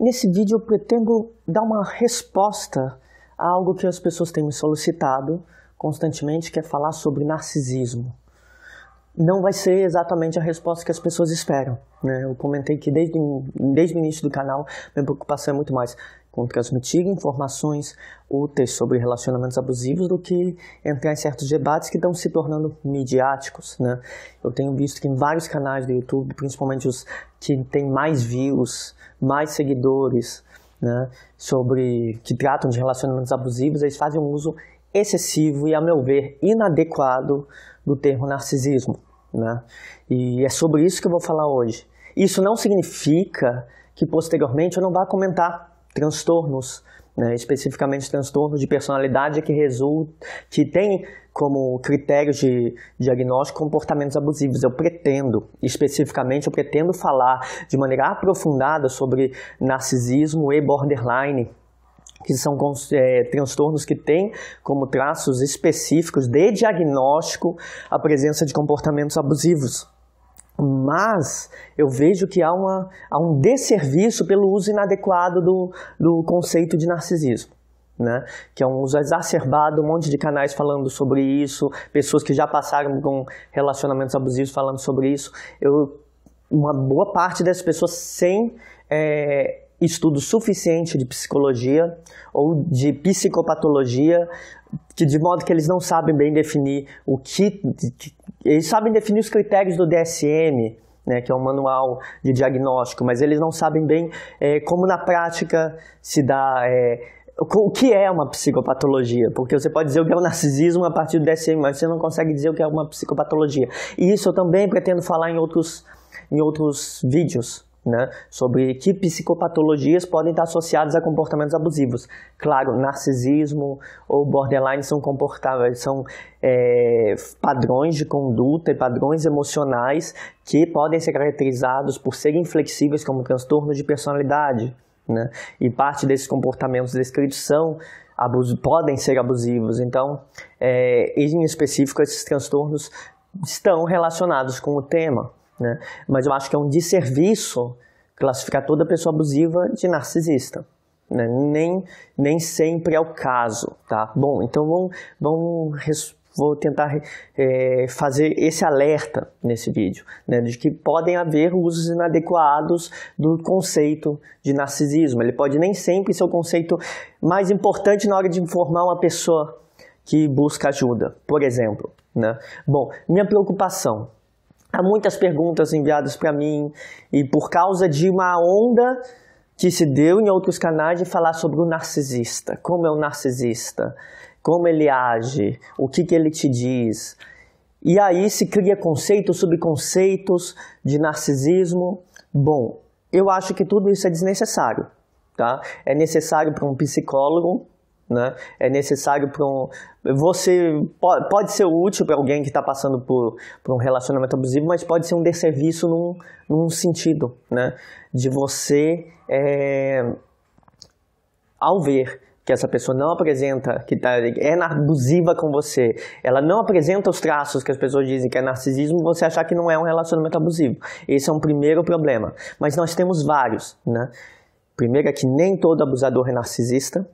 Nesse vídeo eu pretendo dar uma resposta a algo que as pessoas têm me solicitado constantemente, que é falar sobre narcisismo. Não vai ser exatamente a resposta que as pessoas esperam. Né? Eu comentei que desde, desde o início do canal minha preocupação é muito mais como transmitir informações úteis sobre relacionamentos abusivos do que entrar em certos debates que estão se tornando midiáticos, né? Eu tenho visto que em vários canais do YouTube, principalmente os que têm mais views, mais seguidores, né, sobre que tratam de relacionamentos abusivos, eles fazem um uso excessivo e, a meu ver, inadequado do termo narcisismo, né? E é sobre isso que eu vou falar hoje. Isso não significa que posteriormente eu não vá comentar transtornos, né, especificamente transtornos de personalidade que resultam, que tem como critério de diagnóstico comportamentos abusivos. Eu pretendo, especificamente, eu pretendo falar de maneira aprofundada sobre narcisismo e borderline, que são é, transtornos que têm como traços específicos de diagnóstico a presença de comportamentos abusivos mas eu vejo que há, uma, há um desserviço pelo uso inadequado do, do conceito de narcisismo. Né? Que é um uso exacerbado, um monte de canais falando sobre isso, pessoas que já passaram com relacionamentos abusivos falando sobre isso. Eu, uma boa parte dessas pessoas sem é, estudo suficiente de psicologia ou de psicopatologia, que de modo que eles não sabem bem definir o que, eles sabem definir os critérios do DSM, né, que é um manual de diagnóstico, mas eles não sabem bem é, como na prática se dá. É, o que é uma psicopatologia? Porque você pode dizer o que é o narcisismo a partir do DSM, mas você não consegue dizer o que é uma psicopatologia. E isso eu também pretendo falar em outros, em outros vídeos né, sobre que psicopatologias podem estar associadas a comportamentos abusivos. Claro, narcisismo ou borderline são comportáveis, são é, padrões de conduta e padrões emocionais que podem ser caracterizados por serem inflexíveis como transtornos de personalidade. Né? E parte desses comportamentos descritos são podem ser abusivos. Então, é, em específico, esses transtornos estão relacionados com o tema. Né? Mas eu acho que é um desserviço classificar toda pessoa abusiva de narcisista. Né? Nem, nem sempre é o caso, tá? Bom, então vamos, vamos vou tentar é, fazer esse alerta nesse vídeo, né, de que podem haver usos inadequados do conceito de narcisismo. Ele pode nem sempre ser o conceito mais importante na hora de informar uma pessoa que busca ajuda, por exemplo. Né? Bom, minha preocupação Há muitas perguntas enviadas para mim e por causa de uma onda que se deu em outros canais de falar sobre o narcisista, como é o narcisista, como ele age, o que, que ele te diz. E aí se cria conceitos, subconceitos de narcisismo. Bom, eu acho que tudo isso é desnecessário. Tá? É necessário para um psicólogo né? É necessário para um. Você pode, pode ser útil para alguém que está passando por, por um relacionamento abusivo, mas pode ser um desserviço num, num sentido, né? De você, é, ao ver que essa pessoa não apresenta, que tá, é abusiva com você, ela não apresenta os traços que as pessoas dizem que é narcisismo, você achar que não é um relacionamento abusivo. Esse é um primeiro problema. Mas nós temos vários, né? Primeiro é que nem todo abusador é narcisista,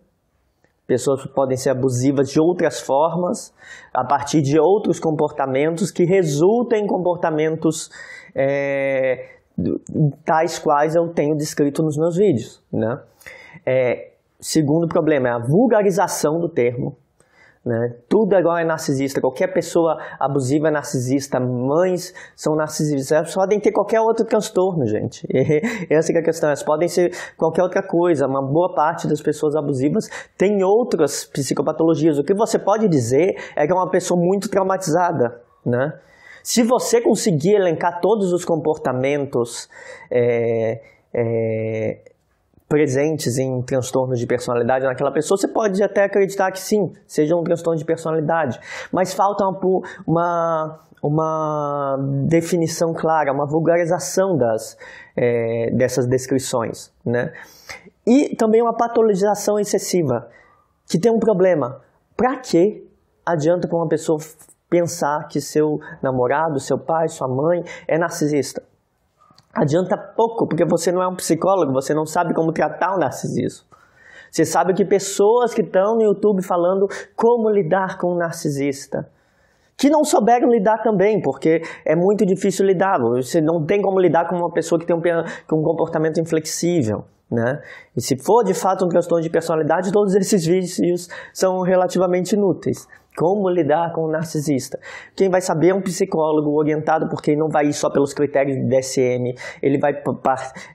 Pessoas podem ser abusivas de outras formas, a partir de outros comportamentos que resultam em comportamentos é, tais quais eu tenho descrito nos meus vídeos. Né? É, segundo problema é a vulgarização do termo. Né? Tudo agora é narcisista, qualquer pessoa abusiva é narcisista, mães são narcisistas, elas podem ter qualquer outro transtorno, gente. E é essa é a questão, elas podem ser qualquer outra coisa. Uma boa parte das pessoas abusivas tem outras psicopatologias. O que você pode dizer é que é uma pessoa muito traumatizada, né? Se você conseguir elencar todos os comportamentos é, é, presentes em transtornos de personalidade naquela pessoa, você pode até acreditar que sim, seja um transtorno de personalidade, mas falta uma, uma, uma definição clara, uma vulgarização das, é, dessas descrições. Né? E também uma patologização excessiva, que tem um problema. Para que adianta para uma pessoa pensar que seu namorado, seu pai, sua mãe é narcisista? adianta pouco, porque você não é um psicólogo, você não sabe como tratar o narcisismo. Você sabe que pessoas que estão no YouTube falando como lidar com um narcisista, que não souberam lidar também, porque é muito difícil lidar. Você não tem como lidar com uma pessoa que tem um, um comportamento inflexível. Né? E se for de fato um questão de personalidade, todos esses vídeos são relativamente inúteis. Como lidar com o narcisista? Quem vai saber é um psicólogo orientado, porque ele não vai ir só pelos critérios do DSM, ele vai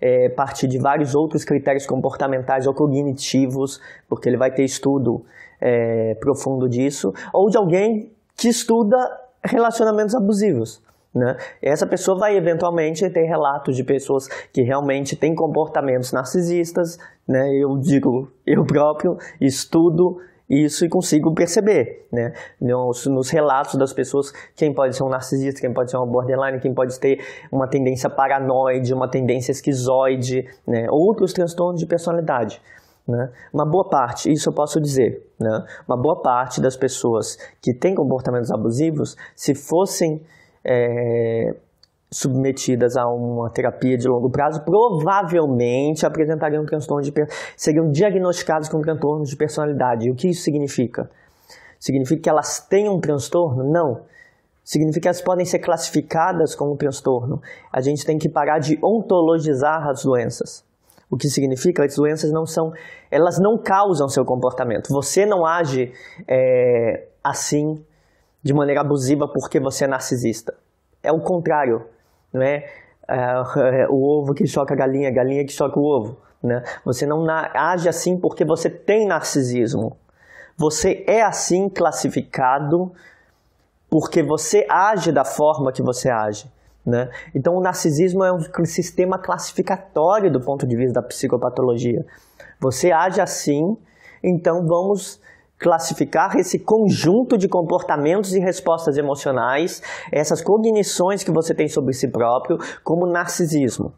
é, partir de vários outros critérios comportamentais ou cognitivos, porque ele vai ter estudo é, profundo disso, ou de alguém que estuda relacionamentos abusivos. Né? Essa pessoa vai eventualmente ter relatos de pessoas que realmente têm comportamentos narcisistas. Né? Eu digo, eu próprio estudo isso e consigo perceber, né? Nos, nos, relatos das pessoas, quem pode ser um narcisista, quem pode ser uma borderline, quem pode ter uma tendência paranoide, uma tendência esquizoide, né? Outros transtornos de personalidade. Né? Uma boa parte, isso eu posso dizer, né? uma boa parte das pessoas que têm comportamentos abusivos, se fossem é, submetidas a uma terapia de longo prazo provavelmente apresentariam um transtorno de seriam diagnosticados com transtorno de personalidade. E o que isso significa? Significa que elas têm um transtorno? Não. Significa que elas podem ser classificadas como um transtorno. A gente tem que parar de ontologizar as doenças. O que significa que as doenças não são, elas não causam seu comportamento. Você não age é, assim de maneira abusiva porque você é narcisista. É o contrário né? É, o ovo que choca a galinha, a galinha que choca o ovo. Né? Você não age assim porque você tem narcisismo. Você é assim classificado porque você age da forma que você age. Né? Então, o narcisismo é um sistema classificatório do ponto de vista da psicopatologia. Você age assim, então vamos classificar esse conjunto de comportamentos e respostas emocionais, essas cognições que você tem sobre si próprio, como narcisismo.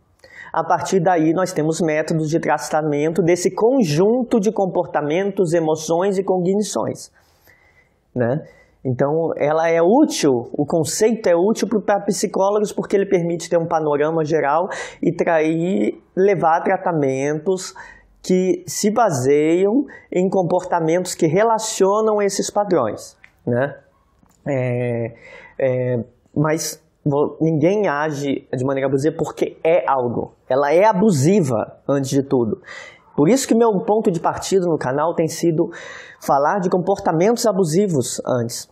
A partir daí, nós temos métodos de tratamento desse conjunto de comportamentos, emoções e cognições. Né? Então, ela é útil, o conceito é útil para psicólogos porque ele permite ter um panorama geral e trair, levar tratamentos que se baseiam em comportamentos que relacionam esses padrões, né? É, é, mas ninguém age de maneira abusiva porque é algo. Ela é abusiva antes de tudo. Por isso que meu ponto de partida no canal tem sido falar de comportamentos abusivos antes,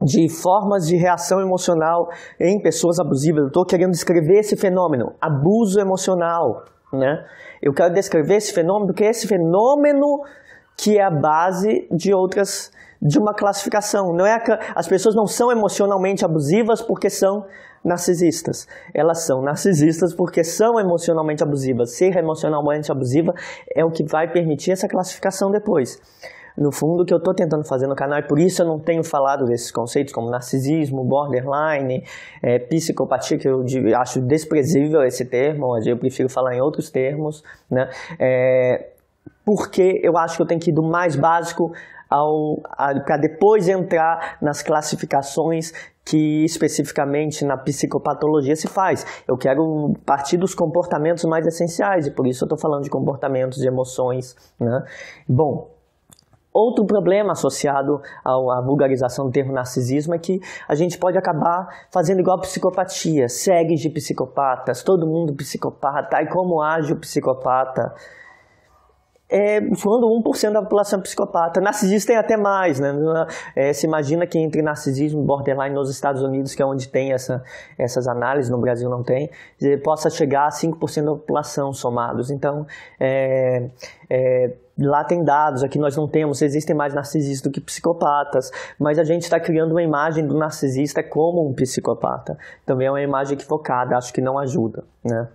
de formas de reação emocional em pessoas abusivas. Eu estou querendo descrever esse fenômeno, abuso emocional, né? Eu quero descrever esse fenômeno, porque é esse fenômeno que é a base de outras de uma classificação. Não é a, as pessoas não são emocionalmente abusivas porque são narcisistas. Elas são narcisistas porque são emocionalmente abusivas. Ser emocionalmente abusiva é o que vai permitir essa classificação depois. No fundo, o que eu estou tentando fazer no canal, e por isso eu não tenho falado desses conceitos como narcisismo, borderline, é, psicopatia, que eu acho desprezível esse termo, hoje eu prefiro falar em outros termos, né? É, porque eu acho que eu tenho que ir do mais básico para depois entrar nas classificações que especificamente na psicopatologia se faz. Eu quero partir dos comportamentos mais essenciais e por isso eu estou falando de comportamentos, de emoções. Né? Bom, Outro problema associado à vulgarização do termo narcisismo é que a gente pode acabar fazendo igual a psicopatia, segue de psicopatas, todo mundo psicopata, e como age o psicopata. É, quando 1% da população é psicopata. Narcisista tem até mais, né? É, se imagina que entre narcisismo e borderline nos Estados Unidos, que é onde tem essa, essas análises, no Brasil não tem, possa chegar a 5% da população somados. Então, é, é Lá tem dados, aqui nós não temos, existem mais narcisistas do que psicopatas, mas a gente está criando uma imagem do narcisista como um psicopata. Também então, é uma imagem equivocada, acho que não ajuda, né?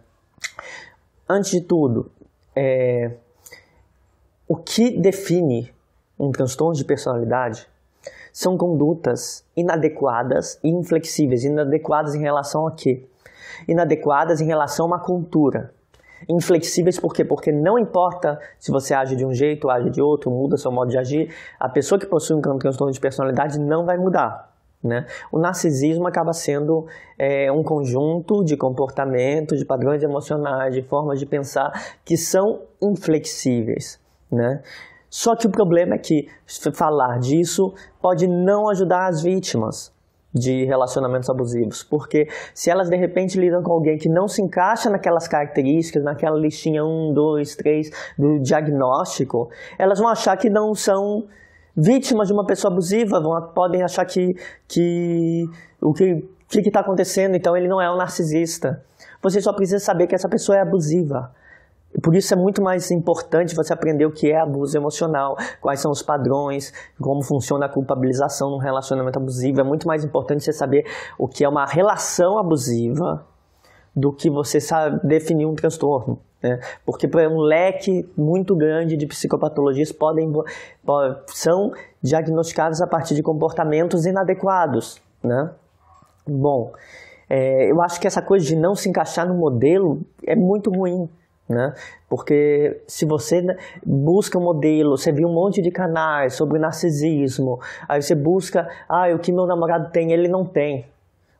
Antes de tudo, é... o que define um transtorno de personalidade são condutas inadequadas e inflexíveis. Inadequadas em relação a quê? Inadequadas em relação a uma cultura Inflexíveis por quê? Porque não importa se você age de um jeito, age de outro, muda seu modo de agir, a pessoa que possui um transtorno de personalidade não vai mudar. Né? O narcisismo acaba sendo é, um conjunto de comportamentos, de padrões emocionais, de formas de pensar que são inflexíveis. Né? Só que o problema é que falar disso pode não ajudar as vítimas, de relacionamentos abusivos, porque se elas de repente lidam com alguém que não se encaixa naquelas características, naquela listinha 1, 2, 3 do diagnóstico, elas vão achar que não são vítimas de uma pessoa abusiva, vão, podem achar que, que o que está acontecendo, então ele não é um narcisista. Você só precisa saber que essa pessoa é abusiva. Por isso é muito mais importante você aprender o que é abuso emocional, quais são os padrões, como funciona a culpabilização num relacionamento abusivo. É muito mais importante você saber o que é uma relação abusiva do que você sabe definir um transtorno. Né? Porque é um leque muito grande de psicopatologias podem, são diagnosticadas a partir de comportamentos inadequados. Né? Bom, é, eu acho que essa coisa de não se encaixar no modelo é muito ruim né? Porque se você né, busca um modelo, você viu um monte de canais sobre narcisismo, aí você busca, ah, o que meu namorado tem, ele não tem.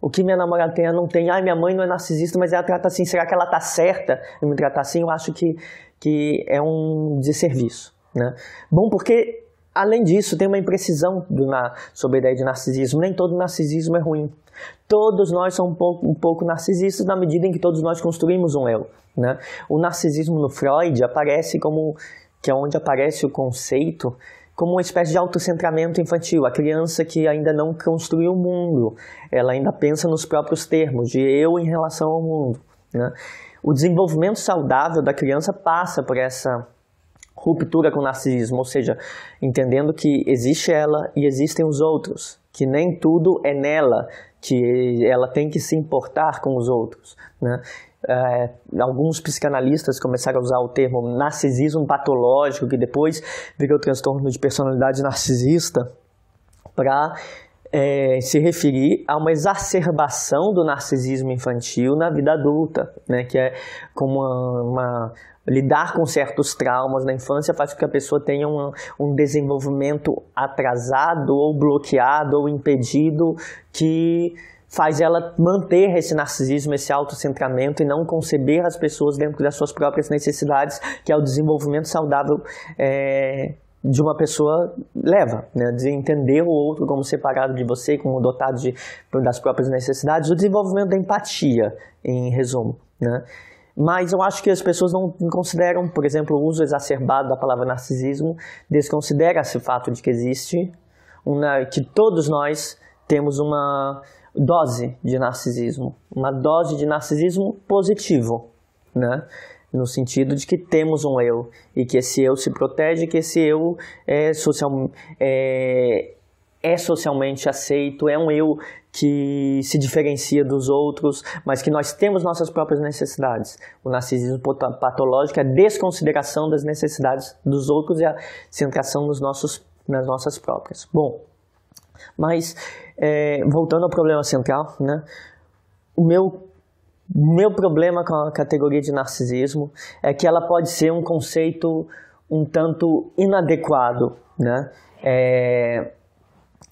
O que minha namorada tem, ela não tem. Ah, minha mãe não é narcisista, mas ela trata assim. Será que ela tá certa em me tratar assim? Eu acho que, que é um desserviço. Né? Bom, porque Além disso, tem uma imprecisão na, sobre a ideia de narcisismo. Nem todo narcisismo é ruim. Todos nós somos um pouco, um pouco narcisistas na medida em que todos nós construímos um eu. Né? O narcisismo no Freud aparece como que é onde aparece o conceito como uma espécie de autocentramento infantil. A criança que ainda não construiu o mundo, ela ainda pensa nos próprios termos de eu em relação ao mundo. Né? O desenvolvimento saudável da criança passa por essa ruptura com o narcisismo, ou seja, entendendo que existe ela e existem os outros, que nem tudo é nela, que ela tem que se importar com os outros, né? É, alguns psicanalistas começaram a usar o termo narcisismo patológico, que depois virou transtorno de personalidade narcisista, para é, se referir a uma exacerbação do narcisismo infantil na vida adulta, né, que é como uma, uma, lidar com certos traumas na infância faz com que a pessoa tenha um, um desenvolvimento atrasado ou bloqueado ou impedido que faz ela manter esse narcisismo, esse autocentramento e não conceber as pessoas dentro das suas próprias necessidades, que é o desenvolvimento saudável é, de uma pessoa leva, né? de entender o outro como separado de você, como dotado de, das próprias necessidades, o desenvolvimento da empatia, em resumo. Né? Mas eu acho que as pessoas não consideram, por exemplo, o uso exacerbado da palavra narcisismo, desconsidera-se o fato de que existe, uma, que todos nós temos uma dose de narcisismo, uma dose de narcisismo positivo, né? no sentido de que temos um eu e que esse eu se protege, que esse eu é, social, é, é socialmente aceito, é um eu que se diferencia dos outros, mas que nós temos nossas próprias necessidades. O narcisismo patológico é a desconsideração das necessidades dos outros e a centração nos nossos, nas nossas próprias. Bom, mas é, voltando ao problema central, né, o meu meu problema com a categoria de narcisismo é que ela pode ser um conceito um tanto inadequado, né? É,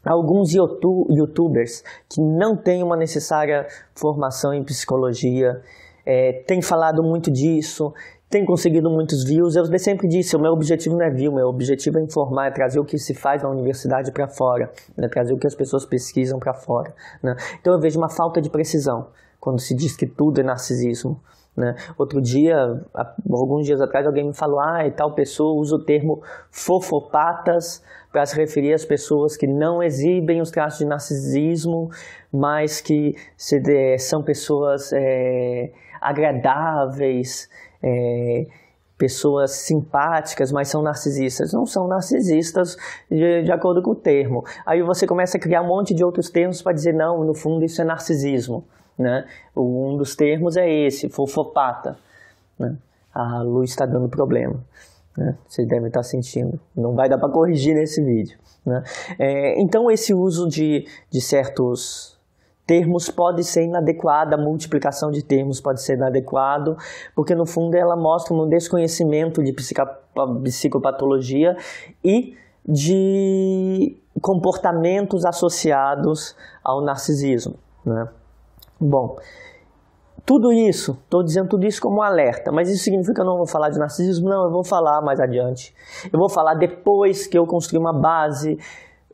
alguns youtubers que não têm uma necessária formação em psicologia, é, têm falado muito disso, têm conseguido muitos views. Eu sempre disse, o meu objetivo não é view, meu objetivo é informar, é trazer o que se faz na universidade para fora, né? trazer o que as pessoas pesquisam para fora. Né? Então eu vejo uma falta de precisão quando se diz que tudo é narcisismo. Né? Outro dia, alguns dias atrás, alguém me falou, ah, e tal pessoa usa o termo fofopatas para se referir às pessoas que não exibem os traços de narcisismo, mas que se, é, são pessoas é, agradáveis, é, pessoas simpáticas, mas são narcisistas. Não são narcisistas de, de, acordo com o termo. Aí você começa a criar um monte de outros termos para dizer, não, no fundo isso é narcisismo. Né? Um dos termos é esse, fofopata. Né? A luz está dando problema. Né? Vocês devem estar tá sentindo. Não vai dar para corrigir nesse vídeo. Né? É, então, esse uso de, de certos termos pode ser inadequado, a multiplicação de termos pode ser inadequado, porque no fundo ela mostra um desconhecimento de psicopatologia e de comportamentos associados ao narcisismo. Né? Bom, tudo isso, estou dizendo tudo isso como um alerta, mas isso significa que eu não vou falar de narcisismo, não, eu vou falar mais adiante. Eu vou falar depois que eu construir uma base,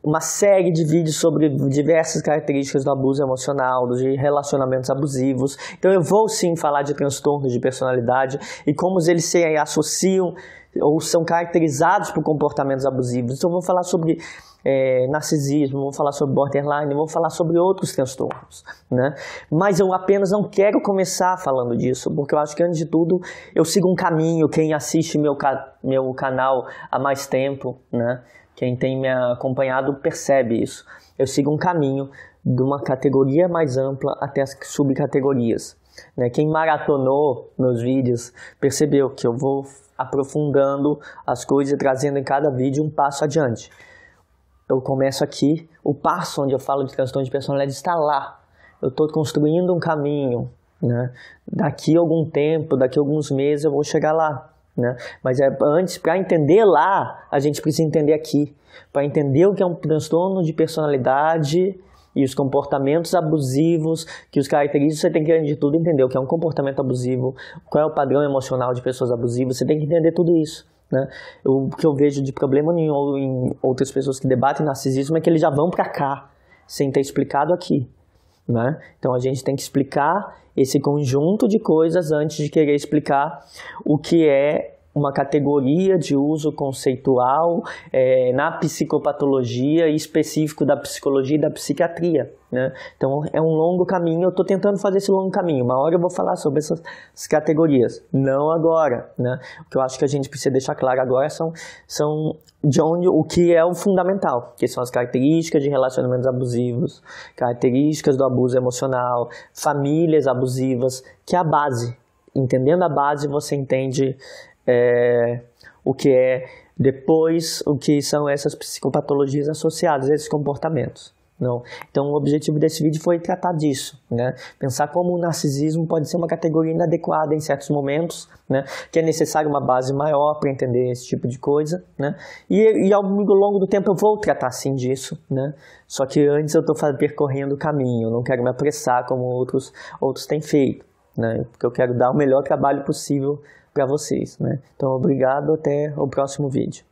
uma série de vídeos sobre diversas características do abuso emocional, dos relacionamentos abusivos. Então eu vou sim falar de transtornos de personalidade e como eles se associam ou são caracterizados por comportamentos abusivos. Então eu vou falar sobre é, narcisismo, vou falar sobre borderline, vou falar sobre outros transtornos, né? Mas eu apenas não quero começar falando disso, porque eu acho que antes de tudo eu sigo um caminho. Quem assiste meu, meu canal há mais tempo, né? Quem tem me acompanhado percebe isso. Eu sigo um caminho de uma categoria mais ampla até as subcategorias. Né? Quem maratonou meus vídeos percebeu que eu vou aprofundando as coisas e trazendo em cada vídeo um passo adiante. Eu começo aqui, o passo onde eu falo de transtorno de personalidade está lá. Eu estou construindo um caminho, né? Daqui a algum tempo, daqui a alguns meses eu vou chegar lá, né? Mas é, antes, para entender lá, a gente precisa entender aqui. Para entender o que é um transtorno de personalidade e os comportamentos abusivos que os caracterizam, você tem que, antes de tudo, entender o que é um comportamento abusivo, qual é o padrão emocional de pessoas abusivas, você tem que entender tudo isso. Né? O que eu vejo de problema nenhum em outras pessoas que debatem narcisismo é que eles já vão para cá, sem ter explicado aqui. Né? Então a gente tem que explicar esse conjunto de coisas antes de querer explicar o que é uma categoria de uso conceitual é, na psicopatologia específico da psicologia e da psiquiatria. Né? Então é um longo caminho, eu estou tentando fazer esse longo caminho. Uma hora eu vou falar sobre essas, essas categorias, não agora. Né? O que eu acho que a gente precisa deixar claro agora são, são de onde o que é o fundamental, que são as características de relacionamentos abusivos, características do abuso emocional, famílias abusivas, que é a base. Entendendo a base, você entende é, o que é depois, o que são essas psicopatologias associadas a esses comportamentos. Não. Então, o objetivo desse vídeo foi tratar disso, né? Pensar como o narcisismo pode ser uma categoria inadequada em certos momentos, né? Que é necessário uma base maior para entender esse tipo de coisa, né? E, e, ao longo do tempo eu vou tratar sim disso, né? Só que antes eu estou percorrendo o caminho, não quero me apressar como outros outros têm feito, né? Porque eu quero dar o melhor trabalho possível para vocês, né? Então, obrigado, até o próximo vídeo.